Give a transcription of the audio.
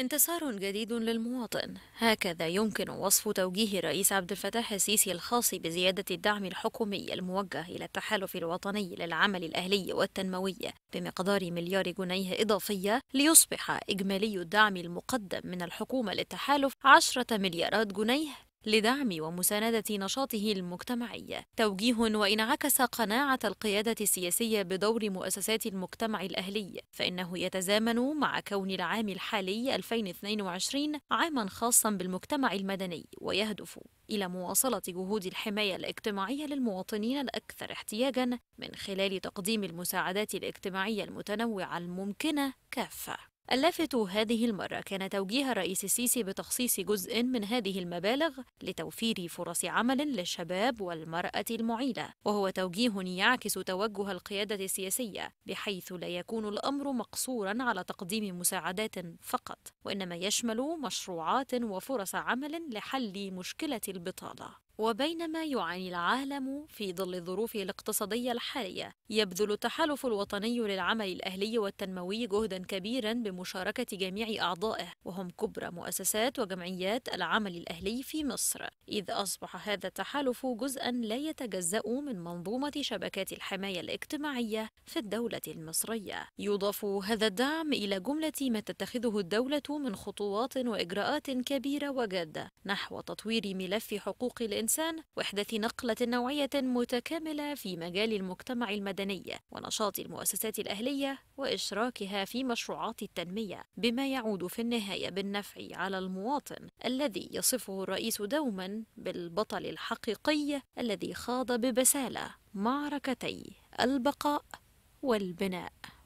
انتصار جديد للمواطن هكذا يمكن وصف توجيه الرئيس عبد الفتاح السيسي الخاص بزيادة الدعم الحكومي الموجه إلى التحالف الوطني للعمل الأهلي والتنموي بمقدار مليار جنيه إضافية ليصبح إجمالي الدعم المقدم من الحكومة للتحالف 10 مليارات جنيه لدعم ومساندة نشاطه المجتمعي توجيه وإنعكس قناعة القيادة السياسية بدور مؤسسات المجتمع الأهلي فإنه يتزامن مع كون العام الحالي 2022 عاما خاصا بالمجتمع المدني ويهدف إلى مواصلة جهود الحماية الاجتماعية للمواطنين الأكثر احتياجا من خلال تقديم المساعدات الاجتماعية المتنوعة الممكنة كافة اللافت هذه المرة كان توجيه الرئيس السيسي بتخصيص جزء من هذه المبالغ لتوفير فرص عمل للشباب والمرأة المعيلة، وهو توجيه يعكس توجه القيادة السياسية بحيث لا يكون الأمر مقصورا على تقديم مساعدات فقط، وإنما يشمل مشروعات وفرص عمل لحل مشكلة البطالة. وبينما يعاني العالم في ظل الظروف الاقتصادية الحالية، يبذل التحالف الوطني للعمل الأهلي والتنموي جهدا كبيرا بم بمشاركة جميع أعضائه وهم كبرى مؤسسات وجمعيات العمل الأهلي في مصر إذ أصبح هذا التحالف جزءا لا يتجزأ من منظومة شبكات الحماية الاجتماعية في الدولة المصرية يضاف هذا الدعم إلى جملة ما تتخذه الدولة من خطوات وإجراءات كبيرة وجادة نحو تطوير ملف حقوق الإنسان وإحداث نقلة نوعية متكاملة في مجال المجتمع المدني ونشاط المؤسسات الأهلية وإشراكها في مشروعات التنمية بما يعود في النهاية بالنفع على المواطن الذي يصفه الرئيس دوما بالبطل الحقيقي الذي خاض ببسالة معركتي البقاء والبناء